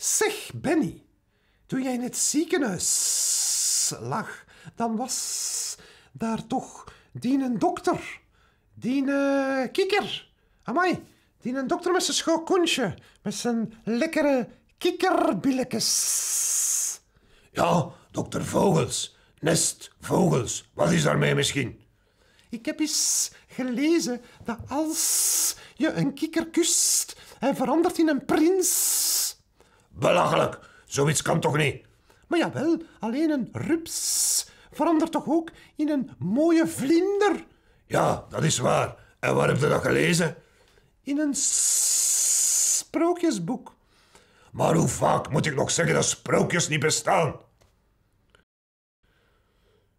Zeg, Benny, toen jij in het ziekenhuis lag, dan was daar toch die een dokter, die een eh, kikker. Amai, die een dokter met zijn schoon met zijn lekkere kikkerbilletjes. Ja, dokter Vogels, nest Vogels, wat is daarmee misschien? Ik heb eens gelezen dat als je een kikker kust, hij verandert in een prins. Belachelijk, zoiets kan toch niet? Maar jawel, alleen een rups verandert toch ook in een mooie vlinder? Ja, dat is waar. En waar heb je dat gelezen? In een sprookjesboek. Maar hoe vaak moet ik nog zeggen dat sprookjes niet bestaan?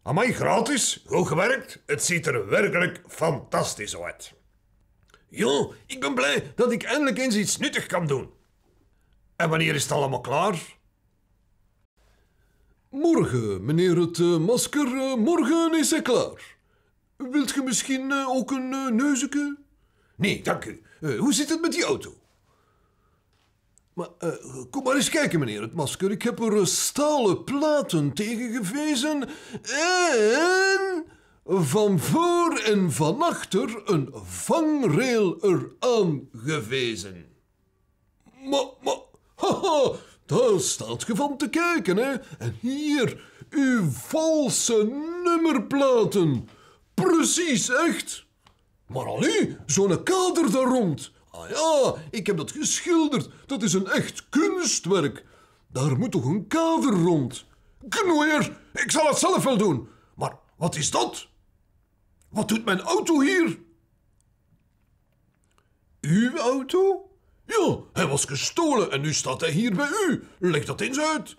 Amai, gratis, goed gewerkt. Het ziet er werkelijk fantastisch uit. Jo, ik ben blij dat ik eindelijk eens iets nuttigs kan doen. En wanneer is het allemaal klaar? Morgen, meneer het eh, masker, eh, morgen is hij klaar. Wilt u misschien eh, ook een neuzeke? Nee, dank u. hoe zit het met die auto? Maar kom maar eens kijken, meneer het masker. Ik heb er stalen platen tegen en van voor en van achter een vangrail eraan gewezen. Maar, maar, Haha, daar staat je van te kijken, hè? En hier, uw valse nummerplaten. Precies, echt. Maar allee, zo'n kader daar rond. Ah ja, ik heb dat geschilderd. Dat is een echt kunstwerk. Daar moet toch een kader rond? Knoeier, ik zal het zelf wel doen. Maar wat is dat? Wat doet mijn auto hier? Uw auto? Ja, hij was gestolen en nu staat hij hier bij u. Leg dat eens uit.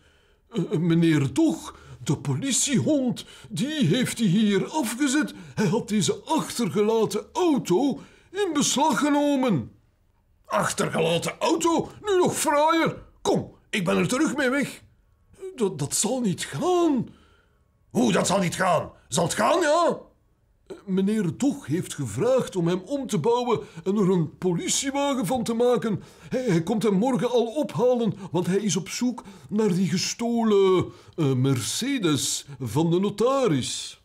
Eh, eh, meneer Toch, de politiehond, die heeft hij hier afgezet. Hij had deze achtergelaten auto in beslag genomen. Achtergelaten auto? Nu nog fraaier. Kom, ik ben er terug mee weg. Dat, dat zal niet gaan. Hoe, dat zal niet gaan? Zal het gaan, ja? Meneer Toch heeft gevraagd om hem om te bouwen en er een politiewagen van te maken. Hij, komt hem morgen al ophalen, want hij is op zoek naar die gestolen eh, Mercedes van de notaris.